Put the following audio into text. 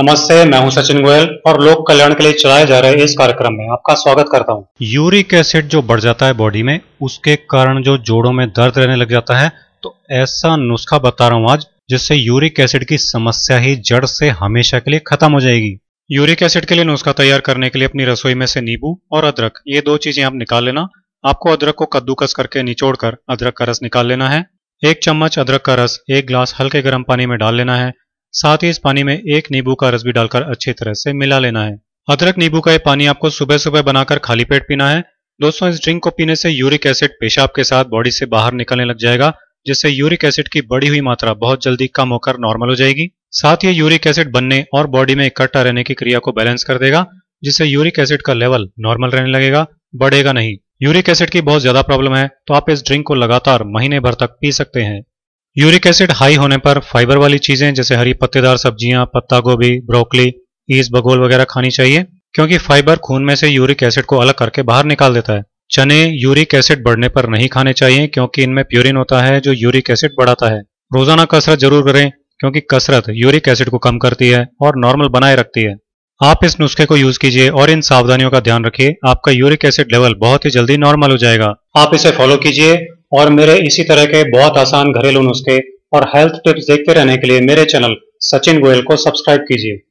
नमस्ते मैं हूं सचिन गोयल और लोक कल्याण के लिए चलाए जा रहे इस कार्यक्रम में आपका स्वागत करता हूं। यूरिक एसिड जो बढ़ जाता है बॉडी में उसके कारण जो जोड़ों में दर्द रहने लग जाता है तो ऐसा नुस्खा बता रहा हूं आज जिससे यूरिक एसिड की समस्या ही जड़ से हमेशा के लिए खत्म हो जाएगी यूरिक एसिड के लिए नुस्खा तैयार करने के लिए अपनी रसोई में से नींबू और अदरक ये दो चीजें आप निकाल लेना आपको अदरक को कद्दूकस करके कर अदरक का रस निकाल लेना है एक चम्मच अदरक का रस एक ग्लास हल्के गर्म पानी में डाल लेना है साथ ही इस पानी में एक नींबू का रस भी डालकर अच्छी तरह से मिला लेना है अदरक नींबू का ये पानी आपको सुबह सुबह बनाकर खाली पेट पीना है दोस्तों इस ड्रिंक को पीने से यूरिक एसिड पेशाब के साथ बॉडी से बाहर निकलने लग जाएगा जिससे यूरिक एसिड की बढ़ी हुई मात्रा बहुत जल्दी कम होकर नॉर्मल हो जाएगी साथ ही यूरिक एसिड बनने और बॉडी में इकट्ठा रहने की क्रिया को बैलेंस कर देगा जिससे यूरिक एसिड का लेवल नॉर्मल रहने लगेगा बढ़ेगा नहीं यूरिक एसिड की बहुत ज्यादा प्रॉब्लम है तो आप इस ड्रिंक को लगातार महीने भर तक पी सकते हैं यूरिक एसिड हाई होने पर फाइबर वाली चीज़ें जैसे हरी पत्तेदार सब्जियां पत्ता गोभी ब्रोकली ईस बगोल वगैरह खानी चाहिए क्योंकि फाइबर खून में से यूरिक एसिड को अलग करके बाहर निकाल देता है चने यूरिक एसिड बढ़ने पर नहीं खाने चाहिए क्योंकि इनमें प्यूरिन होता है जो यूरिक एसिड बढ़ाता है रोजाना कसरत जरूर करें क्योंकि कसरत यूरिक एसिड को कम करती है और नॉर्मल बनाए रखती है आप इस नुस्खे को यूज कीजिए और इन सावधानियों का ध्यान रखिए आपका यूरिक एसिड लेवल बहुत ही जल्दी नॉर्मल हो जाएगा आप इसे फॉलो कीजिए और मेरे इसी तरह के बहुत आसान घरेलू नुस्खे और हेल्थ टिप्स देखते रहने के लिए मेरे चैनल सचिन गोयल को सब्सक्राइब कीजिए